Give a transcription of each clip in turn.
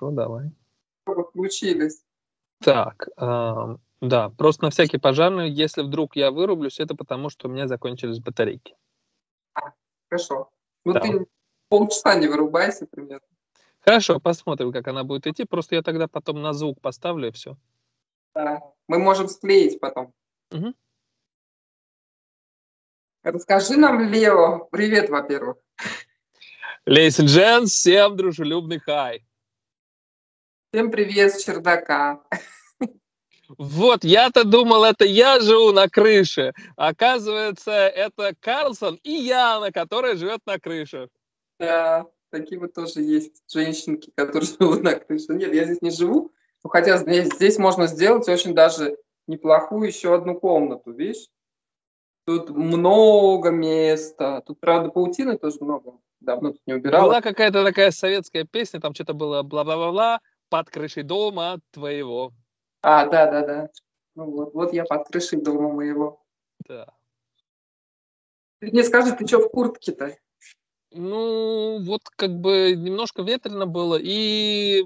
Хорошо, давай. Получились. Так, э, да, просто на всякий пожарный, если вдруг я вырублюсь, это потому, что у меня закончились батарейки. А, хорошо. Ну да. ты полчаса не вырубайся примерно. Хорошо, посмотрим, как она будет идти. Просто я тогда потом на звук поставлю и все. Да. Мы можем склеить потом. Угу. Расскажи нам, Лео. Привет, во-первых. Лейс и дженс, всем дружелюбный хай. Всем привет с чердака. Вот, я-то думал, это я живу на крыше. Оказывается, это Карлсон и Яна, которая живет на крыше. Да, такие вот тоже есть женщинки, которые живут на крыше. Нет, я здесь не живу, но хотя здесь, здесь можно сделать очень даже неплохую еще одну комнату, видишь? Тут много места. Тут, правда, паутины тоже много. Давно тут не убирала. Была какая-то такая советская песня, там что-то было бла-бла-бла-бла под крышей дома твоего. А, да, да, да. Ну вот, вот я под крышей дома моего. Да. Ты мне скажи, ты что в куртке-то? Ну, вот как бы немножко ветрено было, и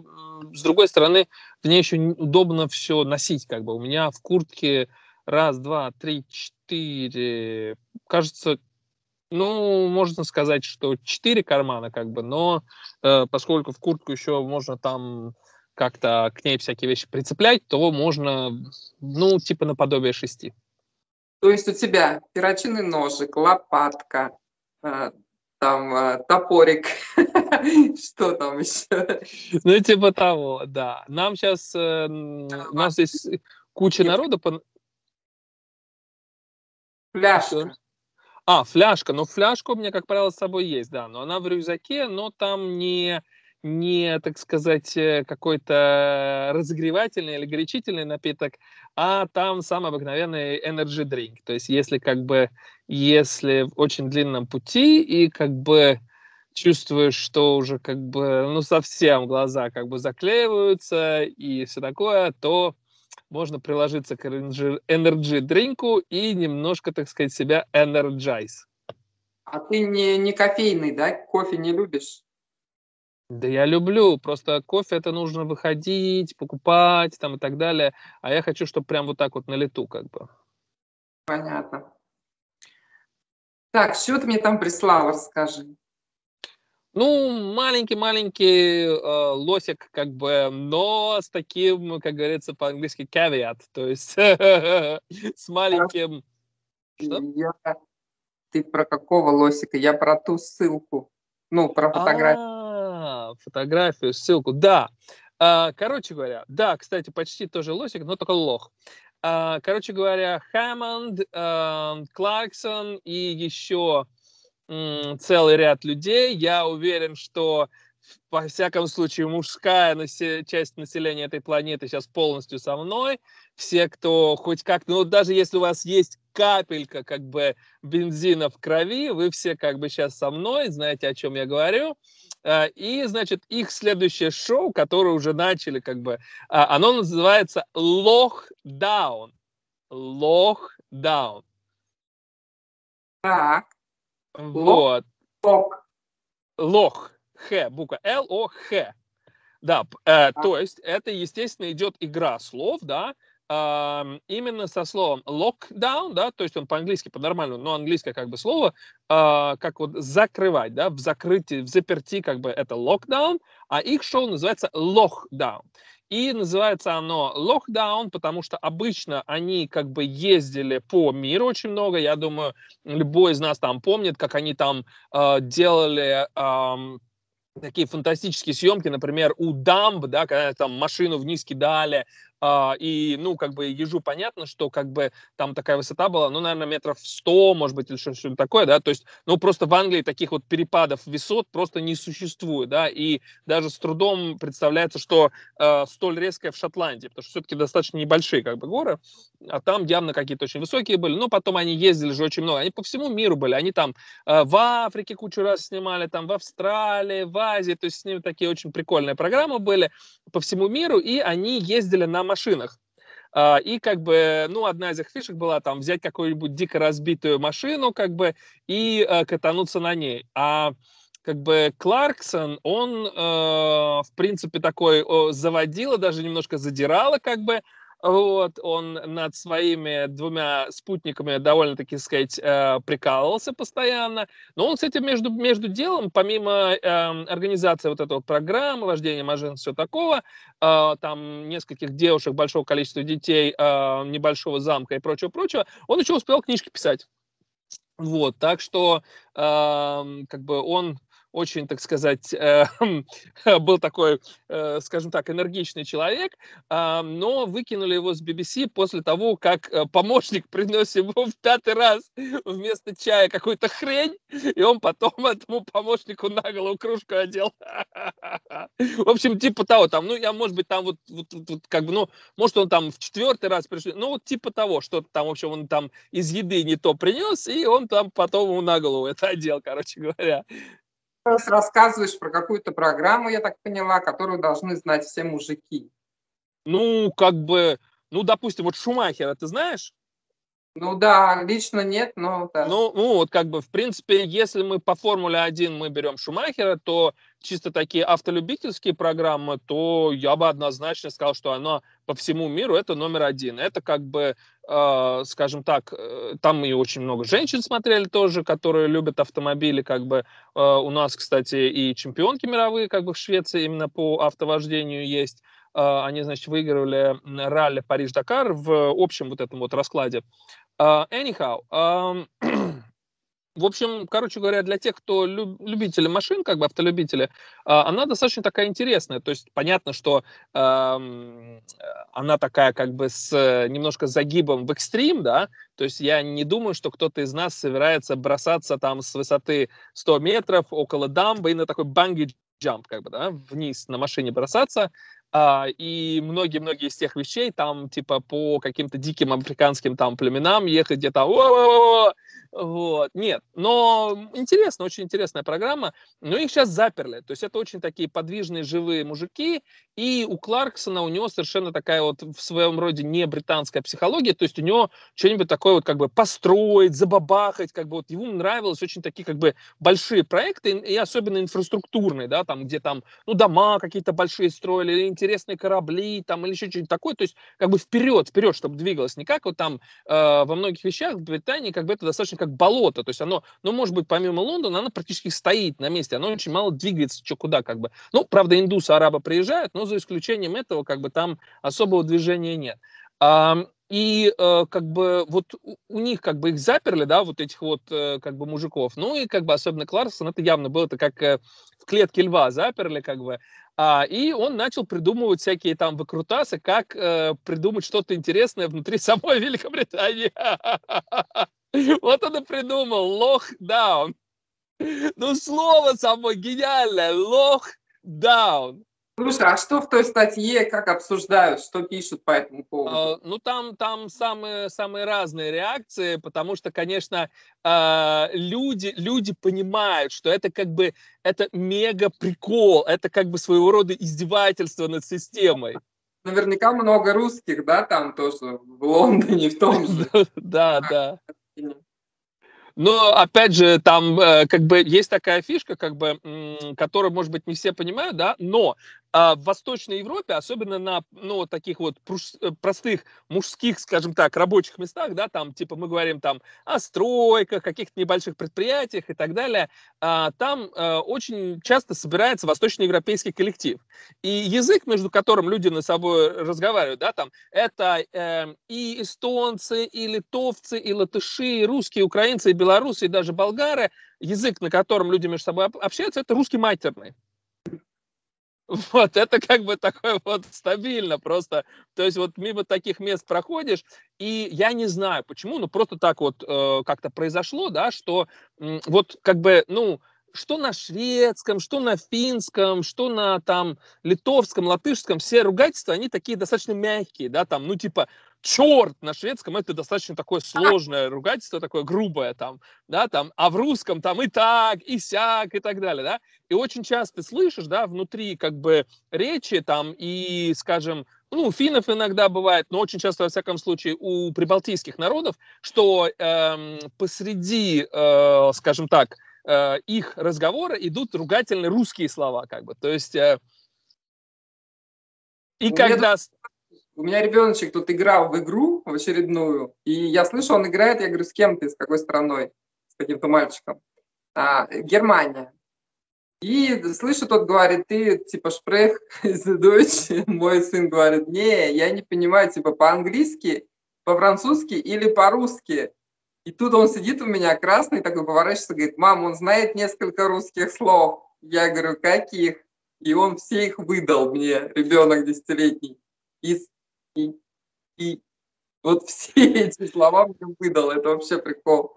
с другой стороны, мне еще удобно все носить, как бы. У меня в куртке раз, два, три, четыре, кажется, ну, можно сказать, что четыре кармана, как бы, но э, поскольку в куртку еще можно там как-то к ней всякие вещи прицеплять, то можно, ну, типа наподобие шести. То есть у тебя перочинный ножик, лопатка, э, там э, топорик, что там еще? Ну, типа того, да. Нам сейчас, э, у нас здесь куча народу. По... А, фляжка. Ну, фляжка у меня, как правило, с собой есть, да. Но она в рюкзаке, но там не не, так сказать, э, какой-то разогревательный или горячительный напиток, а там самый обыкновенный energy drink. То есть если как бы, если в очень длинном пути и как бы чувствуешь, что уже как бы, ну, совсем глаза как бы заклеиваются и все такое, то можно приложиться к energy дринку и немножко, так сказать, себя energize. А ты не, не кофейный, да? Кофе не любишь? Да я люблю, просто кофе это нужно выходить, покупать там и так далее, а я хочу, чтобы прям вот так вот на лету как бы. Понятно. Так, что ты мне там прислала, расскажи. Ну, маленький-маленький э, лосик, как бы, но с таким, как говорится по-английски, caveat, то есть с маленьким... Что? Ты про какого лосика? Я про ту ссылку, ну, про а, фотографию фотографию, ссылку. Да, а, короче говоря, да, кстати, почти тоже лосик, но только лох. А, короче говоря, Хэммонд, Клаксон и еще целый ряд людей. Я уверен, что во всяком случае, мужская часть населения этой планеты сейчас полностью со мной. Все, кто хоть как-то, ну, даже если у вас есть капелька, как бы, бензина в крови, вы все, как бы, сейчас со мной, знаете, о чем я говорю. Э, и, значит, их следующее шоу, которое уже начали, как бы, а, оно называется Лохдаун. Лохдаун. Так. Вот. Лох. Лох. Х. Буква Л-О-Х. Да, э, то есть это, естественно, идет игра слов, да, именно со словом lockdown, да, то есть он по-английски, по-нормальному, но английское как бы слово, э, как вот закрывать, да, в закрытии, в заперти как бы это lockdown, а их шоу называется lockdown. И называется оно Lockdown, потому что обычно они как бы ездили по миру очень много. Я думаю, любой из нас там помнит, как они там э, делали... Э, такие фантастические съемки, например, у дамб, да, когда там машину вниз кидали, а, и, ну, как бы ежу понятно, что как бы там такая высота была, ну, наверное, метров 100, может быть, или что-то такое, да, то есть, ну, просто в Англии таких вот перепадов высот просто не существует, да, и даже с трудом представляется, что э, столь резкое в Шотландии, потому что все-таки достаточно небольшие как бы горы, а там явно какие-то очень высокие были, но потом они ездили же очень много, они по всему миру были, они там э, в Африке кучу раз снимали, там в Австралии, в Азии, то есть с ними такие очень прикольные программы были по всему миру, и они ездили на машинах. А, и как бы, ну, одна из их фишек была там взять какую-нибудь дико разбитую машину, как бы, и э, катануться на ней. А как бы Кларксон, он, э, в принципе, такой заводила, даже немножко задирала, как бы, вот, он над своими двумя спутниками довольно-таки, сказать, э, прикалывался постоянно. Но он, кстати, между, между делом, помимо э, организации вот этой вот программы, вождения машин, все такого, э, там нескольких девушек, большого количества детей, э, небольшого замка и прочего-прочего, он еще успел книжки писать. Вот, так что э, как бы он очень, так сказать, э, хм, был такой, э, скажем так, энергичный человек, э, но выкинули его с BBC после того, как э, помощник принес ему в пятый раз вместо чая какую-то хрень, и он потом этому помощнику на голову кружку одел. В общем, типа того, там, ну, я, может быть, там вот, вот, вот как бы, ну, может, он там в четвертый раз пришел, ну, вот типа того, что там, в общем, он там из еды не то принес, и он там потом ему на голову это одел, короче говоря раз рассказываешь про какую-то программу, я так поняла, которую должны знать все мужики. Ну, как бы, ну, допустим, вот Шумахера, ты знаешь? Ну да, лично нет, но да. Ну, ну вот как бы, в принципе, если мы по Формуле 1 мы берем Шумахера, то чисто такие автолюбительские программы, то я бы однозначно сказал, что она по всему миру это номер один. Это как бы, э, скажем так, э, там и очень много женщин смотрели тоже, которые любят автомобили, как бы э, у нас, кстати, и чемпионки мировые, как бы в Швеции именно по автовождению есть. Э, они, значит, выигрывали ралли Париж-Дакар в общем вот этом вот раскладе. Uh, anyhow, um, В общем, короче говоря, для тех, кто любители машин, как бы автолюбители, а, она достаточно такая интересная. То есть понятно, что э, она такая как бы с э, немножко загибом в экстрим, да. То есть я не думаю, что кто-то из нас собирается бросаться там с высоты 100 метров около дамбы и на такой банги джамп, как бы, да, вниз на машине бросаться. Uh, и многие-многие из тех вещей, там, типа, по каким-то диким африканским там племенам ехать где-то, вот. Нет, но интересно, очень интересная программа, но их сейчас заперли. То есть это очень такие подвижные, живые мужики, и у Кларксона у него совершенно такая вот в своем роде не британская психология, то есть у него что-нибудь такое вот как бы построить, забабахать, как бы вот ему нравилось очень такие как бы большие проекты, и особенно инфраструктурные, да, там, где там, ну, дома какие-то большие строили, или интересные корабли, там, или еще что-нибудь такое, то есть как бы вперед, вперед, чтобы двигалось, не как вот там э, во многих вещах в Британии как бы это достаточно как болото. То есть оно, ну, может быть, помимо Лондона, оно практически стоит на месте. Оно очень мало двигается, что куда как бы. Ну, правда, индусы, арабы приезжают, но за исключением этого как бы там особого движения нет. И э, как бы вот у них как бы их заперли, да, вот этих вот э, как бы мужиков. Ну и как бы особенно Кларксон, это явно было это как э, в клетке льва заперли как бы. А, и он начал придумывать всякие там выкрутасы, как э, придумать что-то интересное внутри самой Великобритании. Вот он и придумал лохдаун. Ну, слово само гениальное, лохдаун. Слушай, а что в той статье, как обсуждают, что пишут по этому поводу? А, ну, там, там самые, самые разные реакции, потому что, конечно, а, люди, люди понимают, что это как бы, это мега прикол, это как бы своего рода издевательство над системой. Наверняка много русских, да, там тоже, в Лондоне в том же. Да, а, да. Но опять же, там э, как бы есть такая фишка, как бы, м- которую, может быть, не все понимают, да, но а, в Восточной Европе, особенно на ну, таких вот э, простых мужских, скажем так, рабочих местах, да, там, типа, мы говорим там о стройках, каких-то небольших предприятиях и так далее, а, там э, очень часто собирается восточноевропейский коллектив. И язык, между которым люди на собой разговаривают, да, там, это э, и эстонцы, и литовцы, и латыши, и русские, и украинцы, и белорусы, и даже болгары, язык, на котором люди между собой общаются, это русский матерный. Вот это как бы такое вот стабильно просто. То есть вот мимо таких мест проходишь, и я не знаю почему, но просто так вот э, как-то произошло, да, что э, вот как бы, ну, что на шведском, что на финском, что на там литовском, латышском, все ругательства, они такие достаточно мягкие, да, там, ну, типа, черт на шведском это достаточно такое а. сложное ругательство, такое грубое там, да, там, а в русском там и так, и сяк, и так далее, да. И очень часто слышишь, да, внутри как бы речи там и, скажем, ну, у финнов иногда бывает, но очень часто, во всяком случае, у прибалтийских народов, что эм, посреди, э, скажем так, э, их разговора идут ругательные русские слова, как бы. То есть э, и ну, когда... Тут у меня ребеночек тут играл в игру в очередную, и я слышу, он играет, я говорю, с кем ты, с какой страной, с каким-то мальчиком. А, э, Германия. И слышу, тот говорит, ты типа шпрех из Deutsch. Мой сын говорит, не, я не понимаю, типа по-английски, по-французски или по-русски. И тут он сидит у меня красный, такой поворачивается, говорит, мам, он знает несколько русских слов. Я говорю, каких? И он все их выдал мне, ребенок десятилетний. Из и, и вот все эти слова мне выдал, это вообще прикол.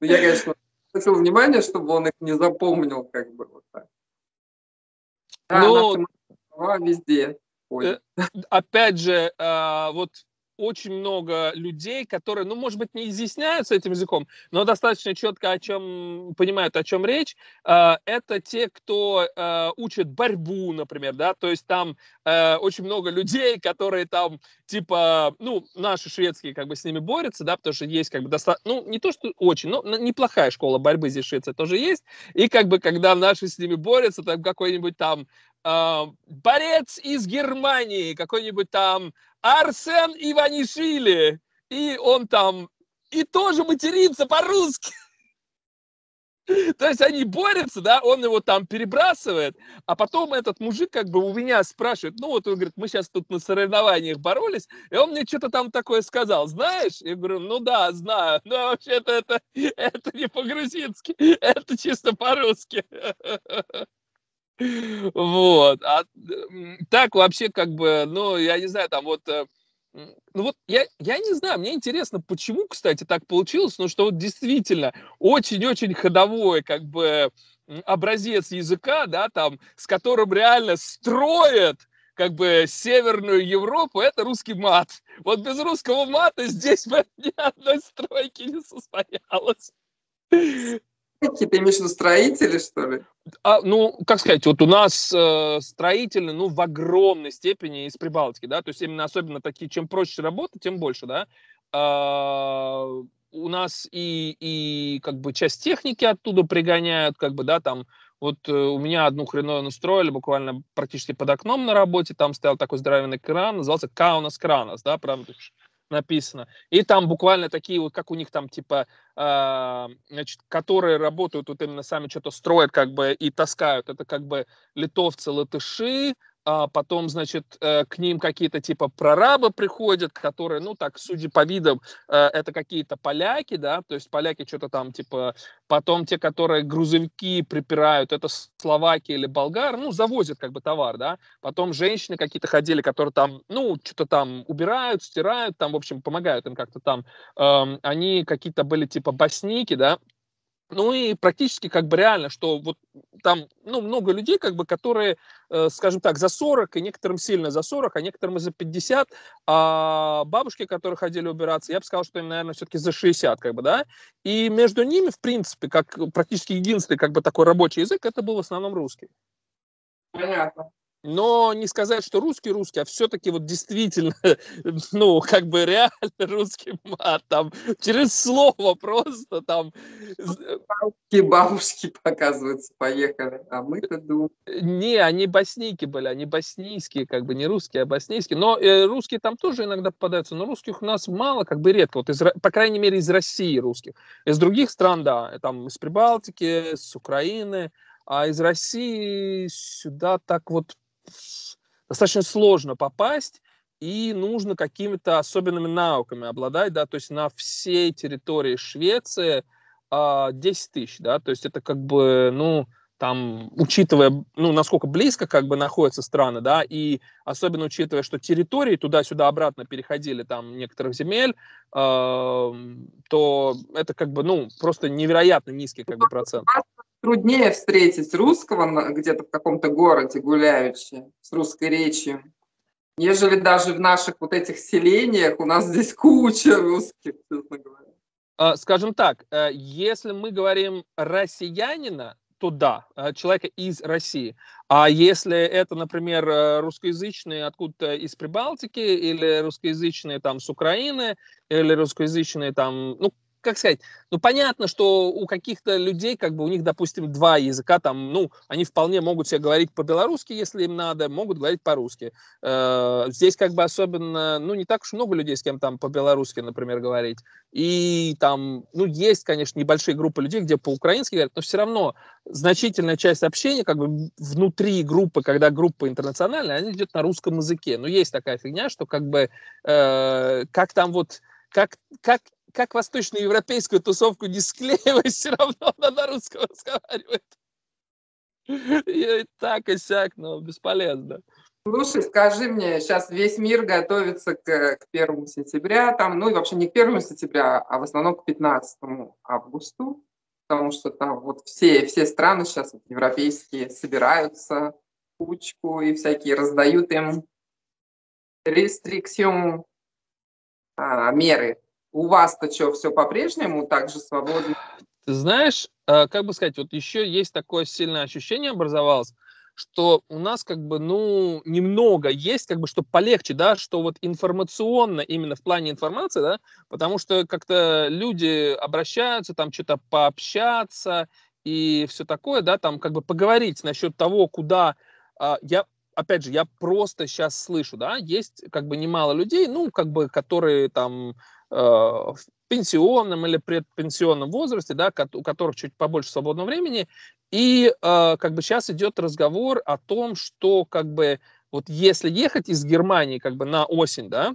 Но ну, я, конечно, хотел внимание, чтобы он их не запомнил, как бы вот так. Да, Но... слова везде. Ой. Э, опять же, а, вот очень много людей, которые, ну, может быть, не изъясняются этим языком, но достаточно четко о чем понимают, о чем речь. А, это те, кто а, учит борьбу, например, да, то есть там э, очень много людей, которые там, типа, ну, наши шведские как бы с ними борются, да, потому что есть как бы достаточно, ну, не то, что очень, но неплохая школа борьбы здесь в Швеции тоже есть, и как бы когда наши с ними борются, там какой-нибудь там а, борец из Германии, какой-нибудь там Арсен Иванишвили. И он там, и тоже матерится по-русски. То есть они борются, да, он его там перебрасывает, а потом этот мужик как бы у меня спрашивает, ну вот он говорит, мы сейчас тут на соревнованиях боролись, и он мне что-то там такое сказал, знаешь? Я говорю, ну да, знаю, но вообще-то это, это не по-грузински, это чисто по-русски. Вот. А так вообще как бы, ну, я не знаю, там вот... Э, ну вот я, я не знаю, мне интересно, почему, кстати, так получилось, ну что вот действительно очень-очень ходовое как бы образец языка, да, там, с которым реально строят как бы Северную Европу, это русский мат. Вот без русского мата здесь бы ни одной стройки не состоялось. Какие типа, то имеешь строители, что ли? А, ну, как сказать, вот у нас э, строители, ну, в огромной степени из Прибалтики, да, то есть именно особенно такие, чем проще работа, тем больше, да. Э, у нас и, и как бы часть техники оттуда пригоняют, как бы, да, там, вот э, у меня одну хреновую настроили буквально практически под окном на работе, там стоял такой здоровенный кран, назывался Каунас Кранос, да, прям написано. И там буквально такие вот, как у них там, типа, э, значит, которые работают, вот именно сами что-то строят, как бы, и таскают. Это как бы литовцы, латыши, а потом, значит, э, к ним какие-то типа прорабы приходят, которые, ну, так, судя по видам, э, это какие-то поляки, да, то есть поляки что-то там, типа, потом те, которые грузовики припирают, это словаки или болгар ну, завозят как бы товар, да, потом женщины какие-то ходили, которые там, ну, что-то там убирают, стирают, там, в общем, помогают им как-то там, эм, они какие-то были типа босники, да, ну и практически как бы реально, что вот там ну, много людей, как бы, которые, э, скажем так, за 40, и некоторым сильно за 40, а некоторым и за 50, а бабушки, которые ходили убираться, я бы сказал, что им, наверное, все-таки за 60, как бы, да, и между ними, в принципе, как практически единственный, как бы, такой рабочий язык, это был в основном русский. Понятно но не сказать, что русский русский, а все-таки вот действительно, ну, как бы реально русский мат, там, через слово просто там. Э, бабушки, бабушки показываются, поехали, а мы-то думаем. Не, они босники были, они боснийские, как бы не русские, а боснийские, но э, русские там тоже иногда попадаются, но русских у нас мало, как бы редко, вот из, по крайней мере из России русских. Из других стран, да, там из Прибалтики, с Украины, а из России сюда так вот достаточно сложно попасть, и нужно какими-то особенными навыками обладать, да, то есть на всей территории Швеции э, а, 10 тысяч, да, то есть это как бы, ну, там, учитывая, ну, насколько близко как бы находятся страны, да, и особенно учитывая, что территории туда-сюда обратно переходили там некоторых земель, э, то это как бы, ну, просто невероятно низкий как бы процент труднее встретить русского где-то в каком-то городе гуляющего с русской речью, нежели даже в наших вот этих селениях. У нас здесь куча русских, честно говоря. А, скажем так, э, если мы говорим россиянина, то да, э, человека из России. А если это, например, э, русскоязычные откуда-то из Прибалтики или русскоязычные там с Украины или русскоязычные там, ну, как сказать, ну, понятно, что у каких-то людей, как бы, у них, допустим, два языка, там, ну, они вполне могут себе говорить по-белорусски, если им надо, могут говорить по-русски. Э, здесь, как бы, особенно, ну, не так уж много людей, с кем там по-белорусски, например, говорить. И там, ну, есть, конечно, небольшие группы людей, где по-украински говорят, но все равно значительная часть общения, как бы, внутри группы, когда группа интернациональная, она идет на русском языке. Но есть такая фигня, что, как бы, э, как там вот как, как как восточноевропейскую тусовку не склеивай, все равно она на русском разговаривает. И так и сяк, но ну, бесполезно. Слушай, скажи мне, сейчас весь мир готовится к, к 1 сентября, там, ну и вообще не к 1 сентября, а в основном к 15 августу, потому что там вот все, все страны сейчас вот, европейские собираются кучку и всякие раздают им рестрикцион а, меры у вас-то что, все по-прежнему так же свободно? Ты знаешь, э, как бы сказать, вот еще есть такое сильное ощущение образовалось, что у нас как бы, ну, немного есть, как бы, что полегче, да, что вот информационно, именно в плане информации, да, потому что как-то люди обращаются, там что-то пообщаться и все такое, да, там как бы поговорить насчет того, куда а, я опять же, я просто сейчас слышу, да, есть как бы немало людей, ну, как бы, которые там Э, в пенсионном или предпенсионном возрасте, да, у которых чуть побольше свободного времени, и э, как бы сейчас идет разговор о том, что как бы вот если ехать из Германии как бы на осень, да,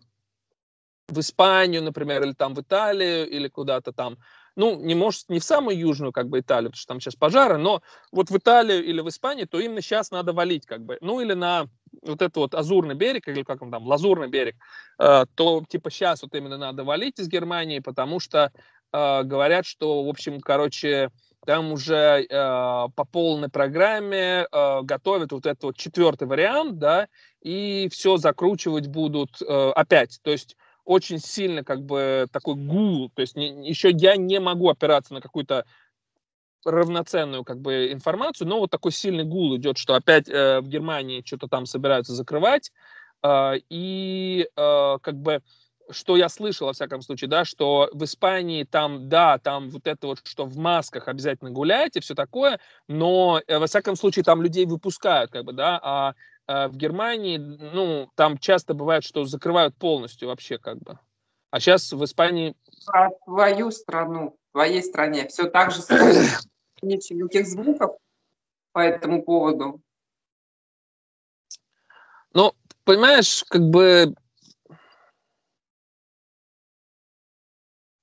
в Испанию, например, или там в Италию, или куда-то там ну, не может, не в самую южную, как бы, Италию, потому что там сейчас пожары, но вот в Италию или в Испанию, то именно сейчас надо валить, как бы, ну, или на вот этот вот Азурный берег, или как он там, Лазурный берег, э, то, типа, сейчас вот именно надо валить из Германии, потому что э, говорят, что, в общем, короче, там уже э, по полной программе э, готовят вот этот вот четвертый вариант, да, и все закручивать будут э, опять, то есть очень сильно как бы такой гул, то есть не, еще я не могу опираться на какую-то равноценную как бы информацию, но вот такой сильный гул идет, что опять э, в Германии что-то там собираются закрывать, э, и э, как бы что я слышал, во всяком случае, да, что в Испании там, да, там вот это вот, что в масках обязательно гуляете все такое, но, э, во всяком случае, там людей выпускают, как бы, да, а Э, в Германии, ну, там часто бывает, что закрывают полностью вообще как бы. А сейчас в Испании... Про а твою страну, в твоей стране все так же нет никаких звуков по этому поводу. Ну, понимаешь, как бы...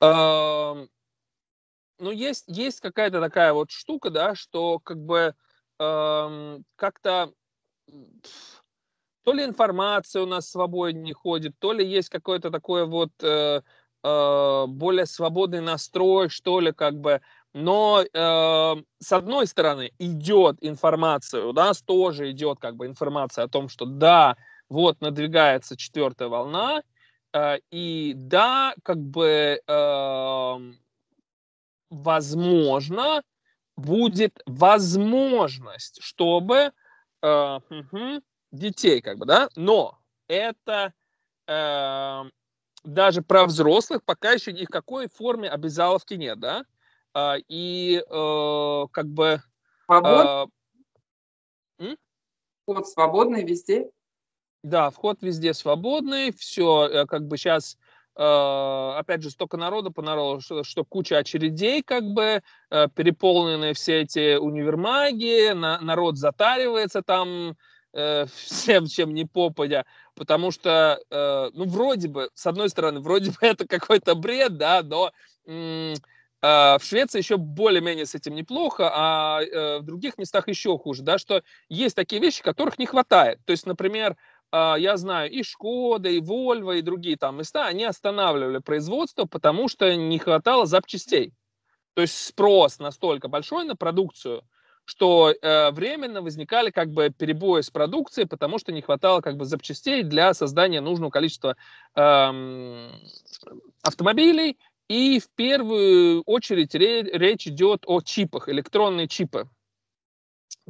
ну, есть, есть какая-то такая вот штука, да, что как бы как-то то ли информация у нас свободнее ходит, то ли есть какое-то такое вот э, э, более свободный настрой, что ли, как бы. Но э, с одной стороны идет информация, у нас тоже идет как бы информация о том, что да, вот надвигается четвертая волна, э, и да, как бы э, возможно будет возможность, чтобы угу, детей, как бы, да, но это э, даже про взрослых пока еще ни в какой форме обязаловки нет, да, э, и э, как бы... Э, вход свободный везде? Да, вход везде свободный, все э, как бы сейчас а, опять же, столько народа понароло, что, что куча очередей, как бы, а, переполнены все эти универмаги, на, народ затаривается там э, всем, чем не попадя, потому что, э, ну, вроде бы, с одной стороны, вроде бы это какой-то бред, да, но а, в Швеции еще более-менее с этим неплохо, а э, в других местах еще хуже, да, что есть такие вещи, которых не хватает. То есть, например, а, я знаю, и Шкода, и Вольво, и другие там места, они останавливали производство, потому что не хватало запчастей. То есть спрос настолько большой на продукцию, что э, временно возникали как бы перебои с продукцией, потому что не хватало как бы запчастей для создания нужного количества э, автомобилей. И в первую очередь речь идет о чипах, электронные чипы,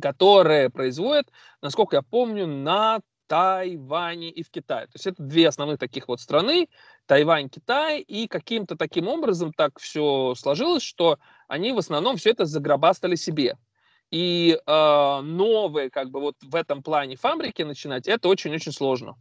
которые производят, насколько я помню, на Тайване и в Китае. То есть это две основных таких вот страны, Тайвань, Китай, и каким-то таким образом так все сложилось, что они в основном все это загробастали себе. И э, новые, как бы вот в этом плане фабрики начинать, это очень-очень сложно.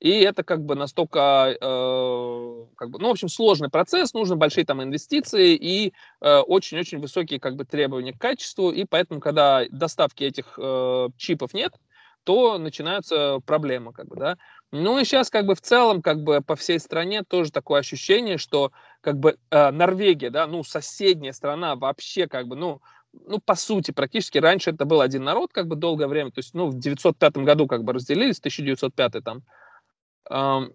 И это как бы настолько, э, как бы, ну, в общем, сложный процесс, нужны большие там инвестиции и а, очень-очень э, высокие как бы требования к качеству. И поэтому, когда доставки этих э, чипов нет, э, то начинается проблема, как бы, да. Ну и сейчас как бы в целом как бы по всей стране тоже такое ощущение, что как бы э, Норвегия, да, ну соседняя страна вообще как бы, ну ну, по сути, практически раньше это был один народ, как бы долгое время, то есть, ну, в 905 году как бы разделились, 1905 там. Эм,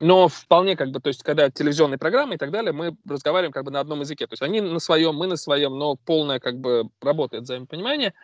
но вполне как бы, то есть, когда телевизионные программы и так далее, мы разговариваем как бы на одном языке, то есть, они на своем, мы на своем, но полное как бы работает взаимопонимание. понимание.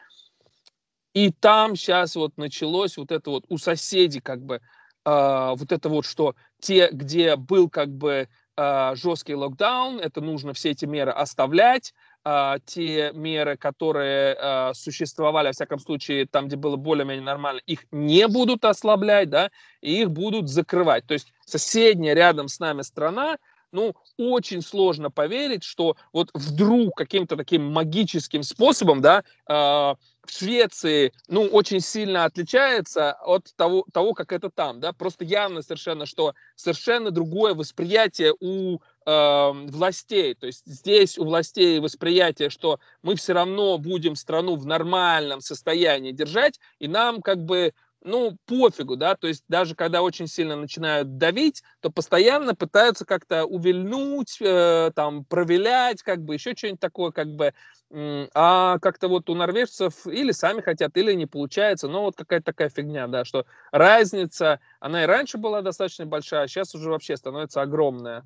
И там сейчас вот началось вот это вот у соседей как бы э, вот это вот, что те, где был как бы э, а, жесткий локдаун, это нужно все эти меры оставлять, э, те меры, которые э, существовали, во всяком случае, там, где было более-менее нормально, их не будут ослаблять, да, и их будут закрывать. То есть соседняя рядом с нами страна ну, очень сложно поверить, что вот вдруг каким-то таким магическим способом, да, э, в Швеции, ну, очень сильно отличается от того, того, как это там, да, просто явно совершенно, что совершенно другое восприятие у э, властей, то есть здесь у властей восприятие, что мы все равно будем страну в нормальном состоянии держать, и нам как бы ну, пофигу, да, то есть даже когда очень сильно начинают давить, то постоянно пытаются как-то увильнуть, э, там, провилять, как бы еще что-нибудь такое, как бы, а как-то вот у норвежцев или сами хотят, или не получается, но вот какая-то такая фигня, да, что разница, она и раньше была достаточно большая, а сейчас уже вообще становится огромная.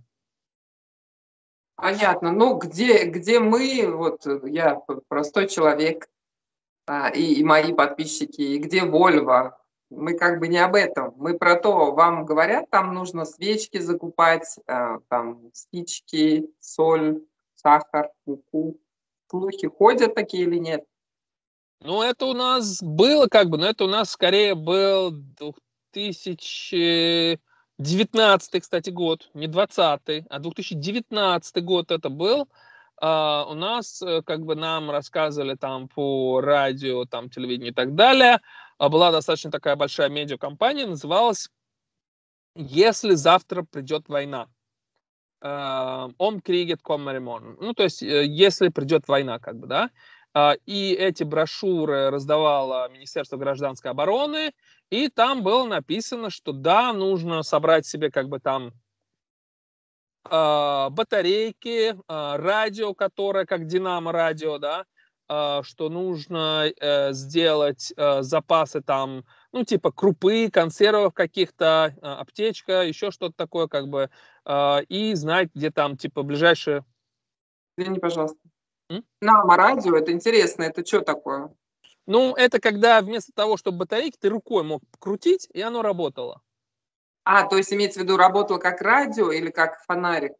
Понятно, ну, где, где мы, вот э, я простой человек, а, и, и мои подписчики, и где Вольво, мы как бы не об этом, мы про то, вам говорят, там нужно свечки закупать, э, там спички, соль, сахар, муку. Слухи ходят такие или нет? Ну, это у нас было как бы, но это у нас скорее был 2019, кстати, год, не 20, а 2019 год это был. А, у нас, э, как бы нам рассказывали там по радио, там телевидению и так далее, а, была достаточно такая большая медиакомпания, называлась «Если завтра придет война». А, он кригет коммеримон. Ну, то есть, э, если придет война, как бы, да. и эти брошюры раздавало Министерство гражданской обороны, и там было написано, что да, нужно собрать себе как бы там а, батарейки, а, радио, которое как динамо-радио, да, а, что нужно э, сделать э, запасы там, ну, типа крупы, консервов каких-то, аптечка, еще что-то такое, как бы, и знать, где там, типа, ближайшие... Извини, пожалуйста. Динамо радио, это интересно, это что такое? Ну, это когда вместо того, чтобы батарейки, ты рукой мог крутить, и оно работало. А, то есть имеется в виду, работала как радио или как фонарик?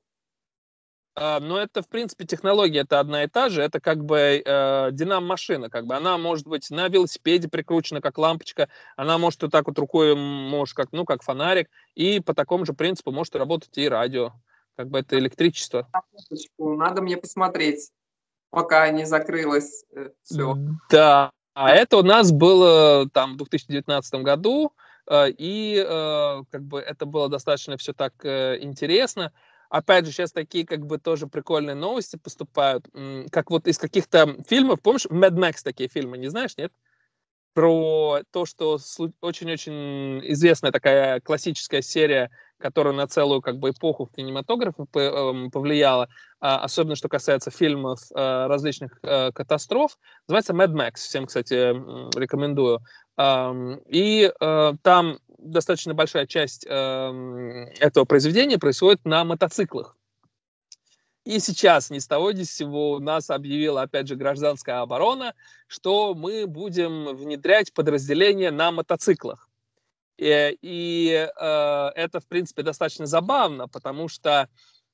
А, ну, это, в принципе, технология это одна и та же. Это как бы э, динам-машина. Как бы она может быть на велосипеде прикручена, как лампочка. Она может вот так вот рукой, может, как, ну, как фонарик. И по такому же принципу может работать и радио. Как бы это электричество. Надо мне посмотреть, пока не закрылось э, все. Да. А это у нас было э, там в 2019 году. Э, и э, как бы это было достаточно все так э, интересно. Опять же, сейчас такие как бы тоже прикольные новости поступают, как вот из каких-то фильмов, помнишь, Mad Max такие фильмы, не знаешь, нет? Про то, что очень-очень известная такая классическая серия, которая на целую как бы эпоху в кинематографе эм, повлияла, а, особенно что касается фильмов различных катастроф, называется Mad Max, всем, кстати, рекомендую. И э, там достаточно большая часть эм, этого произведения происходит на мотоциклах. И сейчас, ни с того, ни с сего, нас объявила, опять же, гражданская оборона, что мы будем внедрять подразделения на мотоциклах. И, э, и э, это, в принципе, достаточно забавно, потому что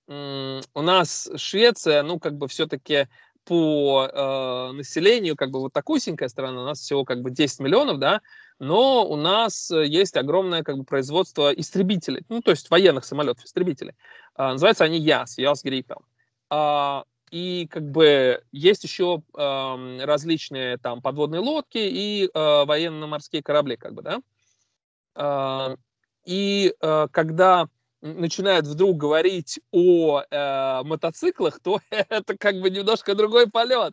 э, у нас Швеция, ну, как бы все-таки по э, населению как бы вот такусенькая страна, у нас всего как бы 10 миллионов, да, но у нас э, есть огромное как бы производство истребителей, ну, то есть военных самолетов, истребителей. Э, называются они ЯС, ЯС Гриппел. Э, а, и как бы есть еще э, различные там подводные лодки и э, военно-морские корабли, как бы, да. Э, и э, когда начинают вдруг говорить о э, мотоциклах, то это как бы немножко другой полет.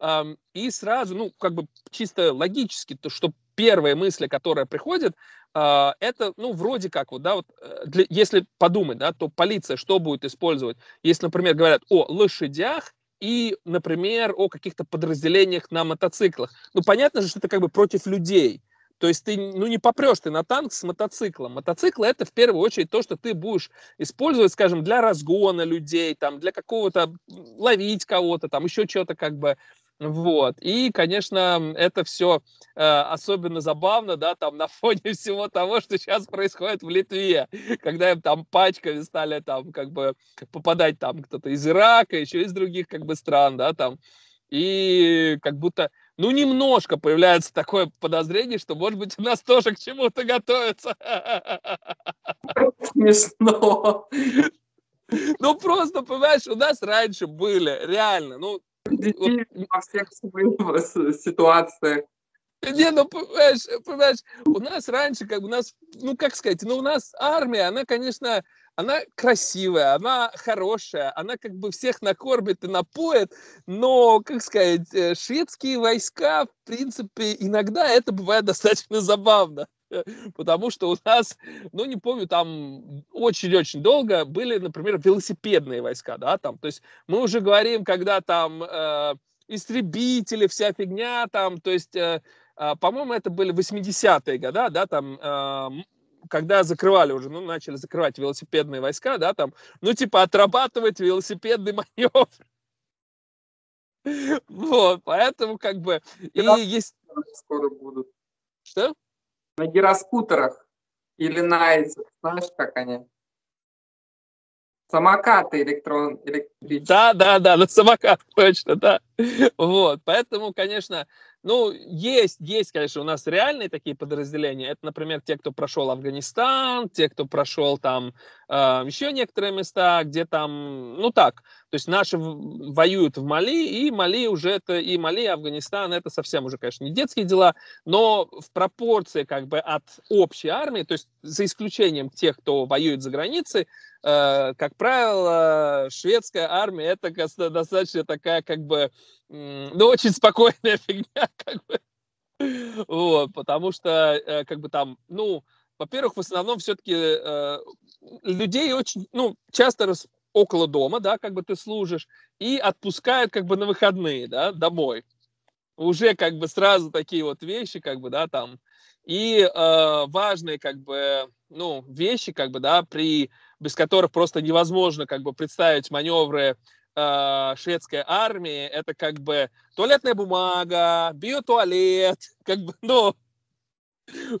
Эм, и сразу, ну, как бы чисто логически, то, что первая мысль, которая приходит, э, это, ну, вроде как вот, да, вот, э, для, если подумать, да, то полиция что будет использовать? Если, например, говорят о лошадях и, например, о каких-то подразделениях на мотоциклах. Ну, понятно же, что это как бы против людей. То есть ты, ну, не попрешь ты на танк с мотоциклом. Мотоцикл это в первую очередь то, что ты будешь использовать, скажем, для разгона людей, там, для какого-то, ловить кого-то, там, еще чего-то как бы. Вот. И, конечно, это все э, особенно забавно, да, там на фоне всего того, что сейчас происходит в Литве, когда им там пачками стали там как бы попадать там кто-то из Ирака, еще из других как бы стран, да, там. И как будто ну, немножко появляется такое подозрение, что, может быть, у нас тоже к чему-то готовится. Смешно. Ну, просто, понимаешь, у нас раньше были, реально, ну... Во всех ситуациях. Не, ну, понимаешь, понимаешь, у нас раньше, как бы у нас, ну, как сказать, ну, у нас армия, она, конечно, она красивая, она хорошая, она как бы всех накормит и напоит, но, как сказать, э, шведские войска, в принципе, иногда это бывает достаточно забавно потому что у нас, ну, не помню, там очень-очень долго были, например, велосипедные войска, да, там, то есть мы уже говорим, когда там э, истребители, вся фигня, там, то есть, э, э, по-моему, это были 80-е годы, да, там, э, когда закрывали уже, ну, начали закрывать велосипедные войска, да, там, ну, типа, отрабатывать велосипедный маневр. Вот, поэтому как бы... И есть... Скоро будут. Что? На гироскутерах или на этих, знаешь, как они? Самокаты электрон, электрические. Да, да, да, на самокат, точно, да. Вот, поэтому, конечно, ну, есть, есть, конечно, у нас реальные такие подразделения. Это, например, те, кто прошел Афганистан, те, кто прошел там э, а, еще некоторые места, где там, ну так, то есть наши воюют в Мали, и Мали уже это, и Мали, и Афганистан, это совсем уже, конечно, не детские дела, но в пропорции как бы от общей армии, то есть за исключением тех, кто воюет за границей, Э, как правило, шведская армия это достаточно такая, как бы, ну, очень спокойная фигня, как бы. Вот, потому что, э, как бы там, ну, во-первых, в основном все-таки э, людей очень, ну, часто рас, около дома, да, как бы ты служишь, и отпускают как бы на выходные, да, домой. Уже как бы сразу такие вот вещи, как бы, да, там. И э, важные как бы, ну, вещи, как бы, да, при без которых просто невозможно как бы представить маневры э, шведской армии. Это как бы туалетная бумага, биотуалет, как бы, ну,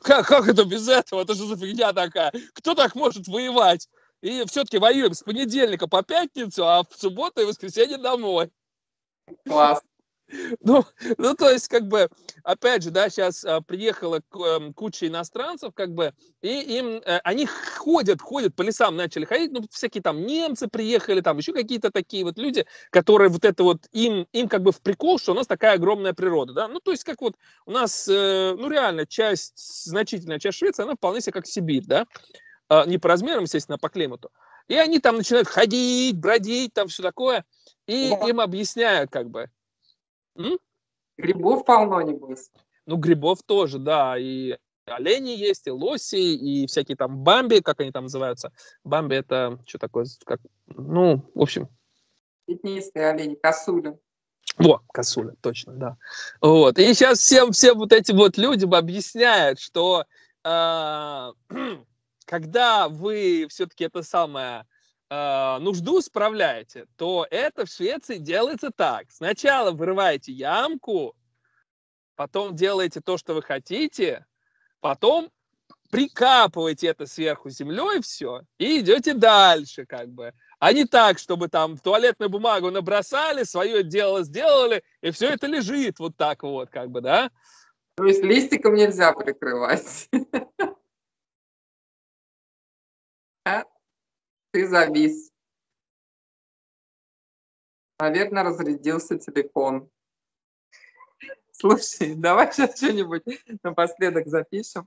как, как это без этого? Это же за фигня такая? Кто так может воевать? И все-таки воюем с понедельника по пятницу, а в субботу и воскресенье домой. Класс. Ну, ну, то есть, как бы, опять же, да, сейчас а, приехала к, эм, куча иностранцев, как бы, и им, а, они ходят, ходят, по лесам начали ходить, ну, всякие там немцы приехали, там еще какие-то такие вот люди, которые вот это вот, им, им как бы в прикол, что у нас такая огромная природа, да, ну, то есть, как вот у нас, э, ну, реально, часть, значительная часть Швеции, она вполне себе как Сибирь, да, а, не по размерам, естественно, а по климату. И они там начинают ходить, бродить, там все такое, и да. им объясняют, как бы, М? Грибов полно, небось. Ну, грибов тоже, да. И олени есть, и лоси, и всякие там бамби, как они там называются. Бамби это что такое? Как, ну, в общем. Пятнистые олени, косуля. Во, косуля, точно, да. Вот. И сейчас всем, всем вот этим вот людям объясняют, что э, когда вы все-таки это самое Э, нужду справляете, то это в Швеции делается так. Сначала вырываете ямку, потом делаете то, что вы хотите, потом прикапываете это сверху землей все и идете дальше как бы. А не так, чтобы там туалетную бумагу набросали, свое дело сделали, и все это лежит вот так вот как бы, да? То есть листиком нельзя прикрывать. А? Ты завис. Наверное, разрядился телефон. Слушай, давай сейчас что-нибудь напоследок запишем.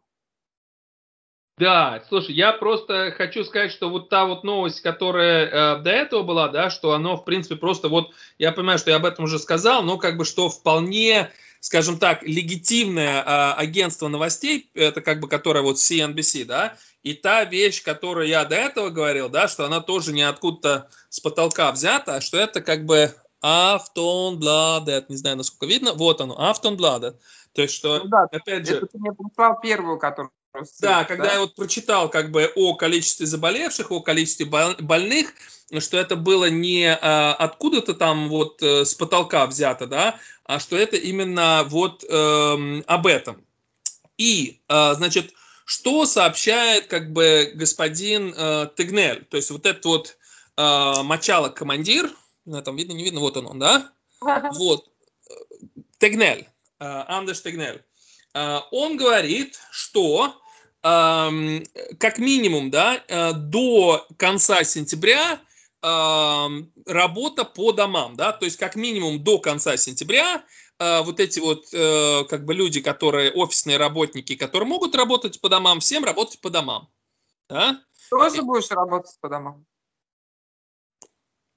Да, слушай, я просто хочу сказать, что вот та вот новость, которая э, до этого была, да, что оно, в принципе, просто вот, я понимаю, что я об этом уже сказал, но как бы, что вполне скажем так, легитимное э, агентство новостей, это как бы которое вот CNBC, да, и та вещь, которую я до этого говорил, да, что она тоже не откуда-то с потолка взята, что это как бы Aftonbladet, не знаю, насколько видно, вот оно, Aftonbladet. То есть, что, ну, да, опять же... Это ты мне прислал первую, которую Просто, да, когда да? я вот прочитал как бы о количестве заболевших, о количестве больных, что это было не а, откуда-то там вот э, с потолка взято, да, а что это именно вот э, об этом. И, э, значит, что сообщает как бы господин э, Тегнель, то есть вот этот вот э, мочалок командир, там видно, не видно, вот он, он да? Вот, Тегнель, э, Тегнель. Э, он говорит, что как минимум, да, э, до конца сентября работа по домам, да, то есть как минимум до конца сентября э, вот эти вот э, как бы люди, которые офисные работники, которые могут работать по домам, всем работать по домам, да? Тоже будешь работать по домам?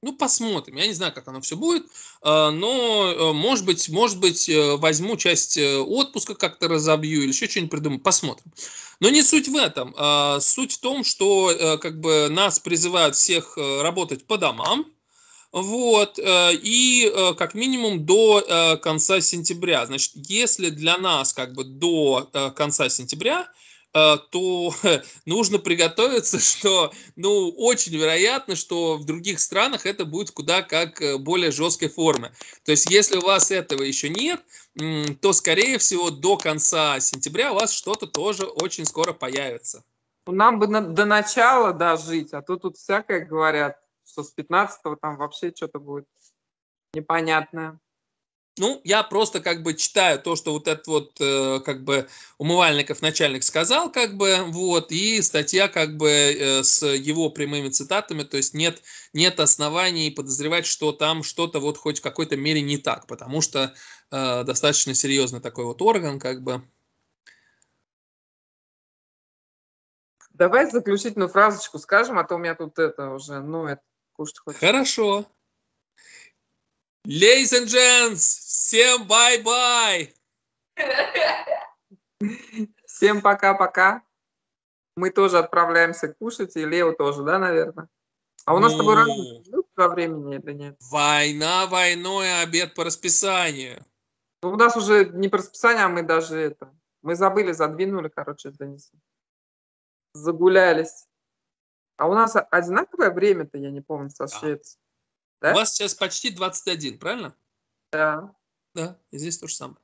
Ну, посмотрим. Я не знаю, как оно все будет, а, но, э, может быть, может быть, э, возьму часть э, отпуска, как-то разобью или еще что-нибудь придумаю. Посмотрим. Но не суть в этом. А, суть в том, что как бы нас призывают всех работать по домам, вот, и как минимум до конца сентября. Значит, если для нас как бы до конца сентября Э, то нужно приготовиться, что, ну, очень вероятно, что в других странах это будет куда как э, более жесткой формы. То есть, если у вас этого еще нет, то, скорее всего, до конца сентября у вас что-то тоже очень скоро появится. Нам бы на, до начала дожить, да, а то тут всякое говорят, что с 15-го там вообще что-то будет непонятное. Ну, я просто как бы читаю то, что вот этот вот э, как бы умывальников начальник сказал, как бы, вот, и статья как бы э, с его прямыми цитатами, то есть нет, нет оснований подозревать, что там что-то вот хоть в какой-то мере не так, потому что э, достаточно серьезный такой вот орган, как бы. Давай заключительную фразочку скажем, а то у меня тут это уже, ну, это кушать хочется. Хорошо. Ladies and gents, всем бай-бай! Всем пока-пока. Мы тоже отправляемся кушать, и Лео тоже, да, наверное? А у нас ну, с тобой ну. разные по времени, это нет? Война войной, а обед по расписанию. Ну, у нас уже не по расписанию, а мы даже это... Мы забыли, задвинули, короче, занесли. Загулялись. А у нас одинаковое время-то, я не помню, сошьется. Да? У вас сейчас почти 21, правильно? Да. Да, здесь то же самое.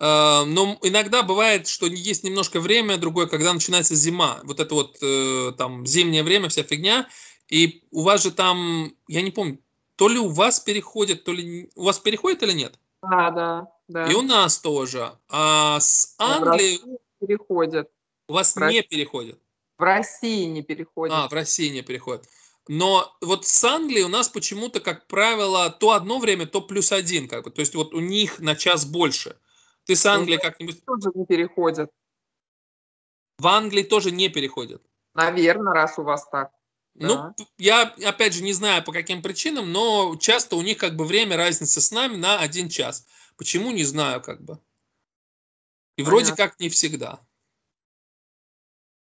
А, но иногда бывает, что есть немножко время другое, когда начинается зима. Вот это вот э, там зимнее время, вся фигня. И у вас же там, я не помню, то ли у вас переходит, то ли у вас переходит или нет? А, да, да. И у нас тоже. А с Англией... переходит. У вас в не России. переходит? В России не переходит. А, в России не переходит. Но вот с Англией у нас почему-то, как правило, то одно время, то плюс один. Как бы. То есть вот у них на час больше. Ты с ну, Англией как-нибудь... Тоже не переходят. В Англии тоже не переходят. Наверное, раз у вас так. Ну, да. Ну, я, опять же, не знаю по каким причинам, но часто у них как бы время разницы с нами на один час. Почему, не знаю как бы. И Понятно. вроде как не всегда.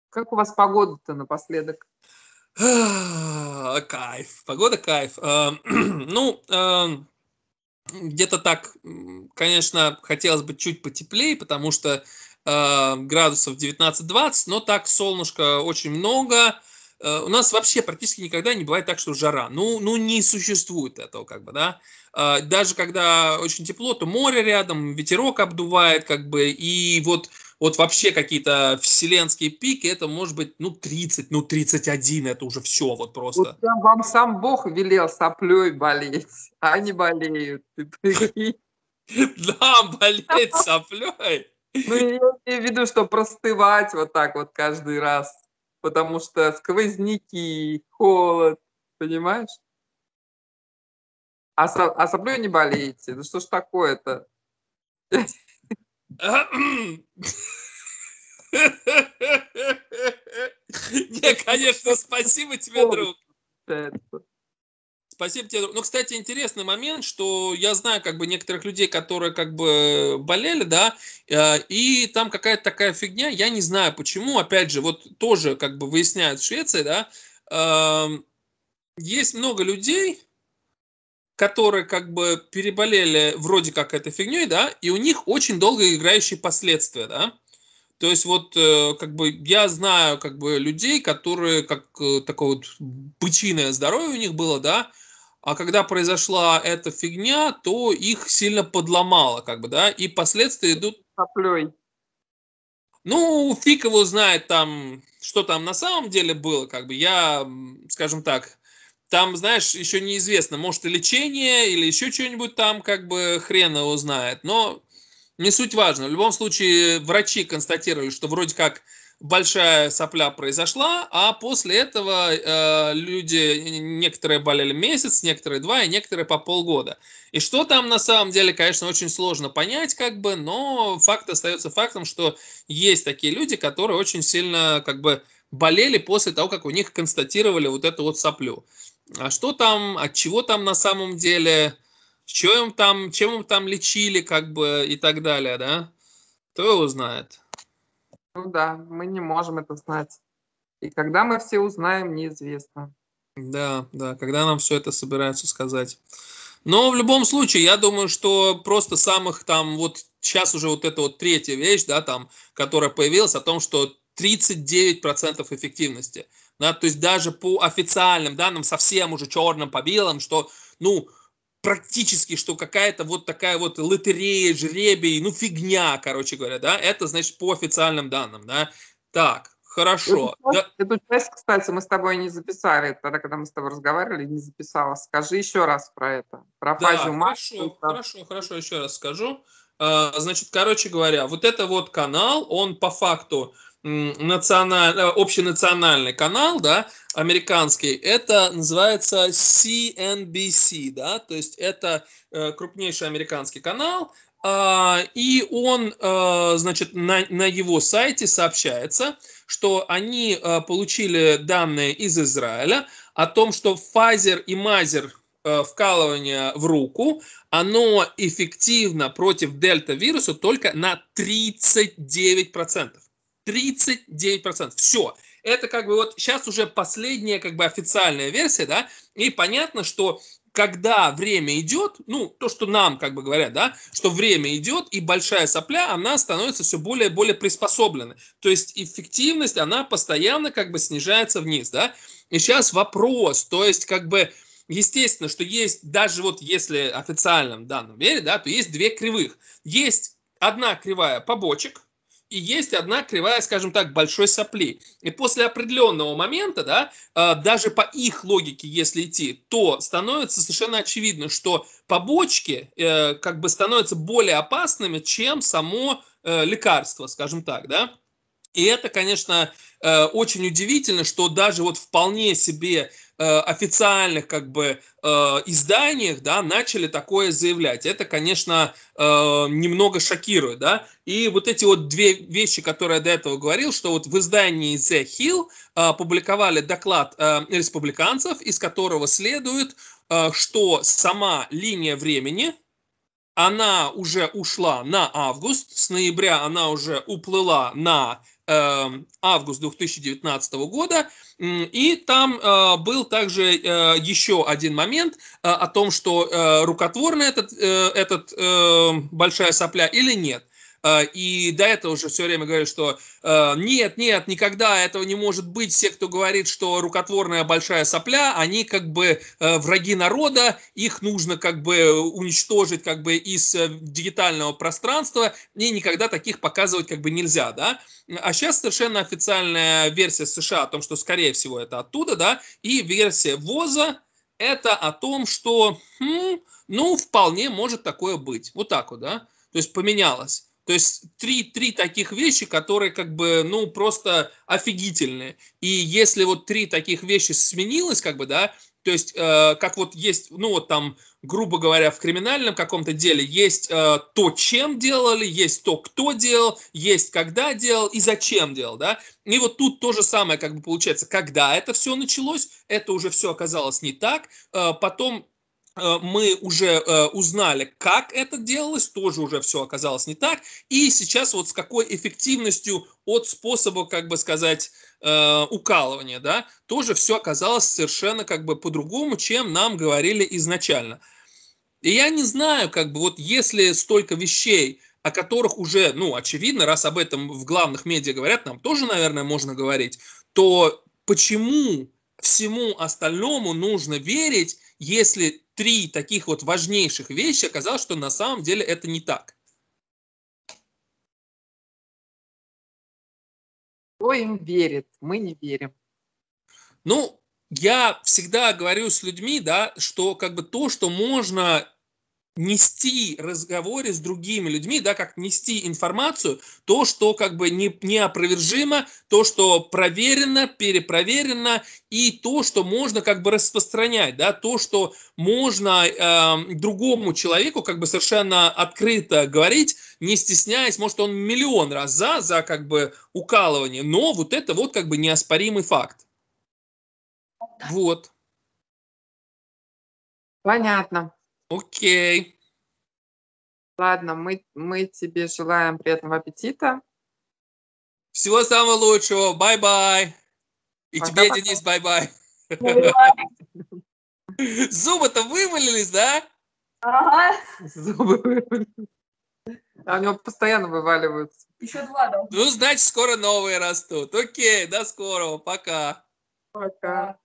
Как у вас погода-то напоследок? А, кайф. Погода кайф. Ну, где-то так, конечно, хотелось бы чуть потеплее, потому что градусов 19-20, но так солнышко очень много. Э, у нас вообще практически никогда не бывает так, что жара. Ну, ну не существует этого, как бы, да. А, даже когда очень тепло, то море рядом, ветерок обдувает, как бы, и вот вот вообще какие-то вселенские пики, это может быть, ну, 30, ну, 31, это уже все вот просто. Вот там вам сам Бог велел соплей болеть, а они болеют. Да, болеть соплей. Ну, я имею в виду, что простывать вот так вот каждый раз, потому что сквозняки, холод, понимаешь? А, со, а соплей не болеете? Ну что ж такое-то? Не, конечно, спасибо тебе, друг. Спасибо тебе. Ну, кстати, интересный момент, что я знаю как бы некоторых людей, которые как бы болели, да, э, и там какая-то такая фигня, я не знаю почему, опять же, вот тоже как бы выясняют в Швеции, да, эм, есть много людей, которые как бы переболели вроде как этой фигней, да, и у них очень долго играющие последствия, да. То есть вот э, как бы я знаю как бы людей, которые как э, такое вот бычиное здоровье у них было, да, а когда произошла эта фигня, то их сильно подломало, как бы, да, и последствия идут... Соплей. Ну, фиг его знает там, что там на самом деле было, как бы, я, скажем так, там, знаешь, еще неизвестно, может и лечение, или еще что-нибудь там, как бы хрен его знает. Но не суть важно. В любом случае, врачи констатировали, что вроде как большая сопля произошла, а после этого э, люди, некоторые болели месяц, некоторые два, и некоторые по полгода. И что там на самом деле, конечно, очень сложно понять, как бы, но факт остается фактом, что есть такие люди, которые очень сильно, как бы, болели после того, как у них констатировали вот эту вот соплю а что там, от чего там на самом деле, чем им там, чем им там лечили, как бы и так далее, да? Кто его знает? Ну да, мы не можем это знать. И когда мы все узнаем, неизвестно. Да, да, когда нам все это собираются сказать. Но в любом случае, я думаю, что просто самых там вот сейчас уже вот эта вот третья вещь, да, там, которая появилась, о том, что 39% эффективности. Да, то есть даже по официальным данным, совсем уже черным по белым, что, ну, практически, что какая-то вот такая вот лотерея, жребий, ну, фигня, короче говоря, да, это, значит, по официальным данным, да. Так, хорошо. Эту, да. эту часть, кстати, мы с тобой не записали, тогда, когда мы с тобой разговаривали, не записала. Скажи еще раз про это, про да, фазу хорошо, хорошо, хорошо, еще раз скажу. А, значит, короче говоря, вот это вот канал, он по факту националь... Э, общенациональный канал, да, американский, это называется CNBC, да, то есть это э, крупнейший американский канал, а, и он, э, значит, на, на его сайте сообщается, что они получили данные из Израиля о том, что Pfizer и Mazer Э, вкалывание в руку, оно эффективно против дельта-вируса только на 39%. 39%. Все. Это как бы вот сейчас уже последняя как бы официальная версия, да, и понятно, что когда время идет, ну, то, что нам как бы говорят, да, что время идет, и большая сопля, она становится все более и более приспособленной. То есть эффективность, она постоянно как бы снижается вниз, да. И сейчас вопрос, то есть как бы естественно, что есть, даже вот если официальным данным верить, да, то есть две кривых. Есть одна кривая побочек, и есть одна кривая, скажем так, большой сопли. И после определенного момента, да, э, даже по их логике, если идти, то становится совершенно очевидно, что побочки э, как бы становятся более опасными, чем само э, лекарство, скажем так, да. И это, конечно, Э, очень удивительно, что даже вот вполне себе э, официальных как бы э, изданиях, да, начали такое заявлять. Это, конечно, немного шокирует, да. И вот эти вот две вещи, которые я до этого говорил, что вот в издании The Hill публиковали доклад республиканцев, из которого следует, что сама линия времени, она уже ушла на август, с ноября она уже уплыла на Эм, август 2019 года. И там э, был также э, еще один момент э, о том, что рукотворная этот, этот эм, большая сопля или нет. А, и до этого уже все время говорю, что а, нет, нет, никогда этого не может быть. Все, кто говорит, что рукотворная большая сопля, они как бы а, враги народа, их нужно как бы уничтожить как бы из э, дигитального пространства, и никогда таких показывать как бы нельзя, да. А сейчас совершенно официальная версия США о том, что, скорее всего, это оттуда, да, и версия ВОЗа, это о том, что, хм, ну, вполне может такое быть. Вот так вот, да? То есть поменялось. То есть три, три таких вещи, которые как бы, ну, просто офигительные. И если вот три таких вещи сменилось, как бы, да, то есть, э, как вот есть, ну, вот там, грубо говоря, в криминальном каком-то деле есть э, то, чем делали, есть то, кто делал, есть когда делал и зачем делал, да. И вот тут то же самое, как бы получается, когда это все началось, это уже все оказалось не так, э, потом Э, мы уже э, узнали, как это делалось, тоже уже все оказалось не так, и сейчас вот с какой эффективностью от способа, как бы сказать, э, укалывания, да, тоже все оказалось совершенно как бы по-другому, чем нам говорили изначально. И я не знаю, как бы вот если столько вещей, о которых уже, ну, очевидно, раз об этом в главных медиа говорят, нам тоже, наверное, можно говорить, то почему всему остальному нужно верить если три таких вот важнейших вещи оказалось, что на самом деле это не так? Кто им верит? Мы не верим. Ну, я всегда говорю с людьми, да, что как бы то, что можно нести разговоры с другими людьми, да, как нести информацию, то, что как бы не, неопровержимо, то, что проверено, перепроверено, и то, что можно как бы распространять, да, то, что можно э, другому человеку как бы совершенно открыто говорить, не стесняясь, может, он миллион раз за, за как бы укалывание, но вот это вот как бы неоспоримый факт. Вот. Понятно. Окей. Ладно, мы, мы тебе желаем приятного аппетита. Всего самого лучшего. Бай-бай. И пока, тебе, пока. Денис, бай-бай. Зубы-то вывалились, да? Ага. Зубы вывалились. А у него постоянно вываливаются. Еще два, да. Ну, значит, скоро новые растут. Окей, до скорого. Пока. Пока.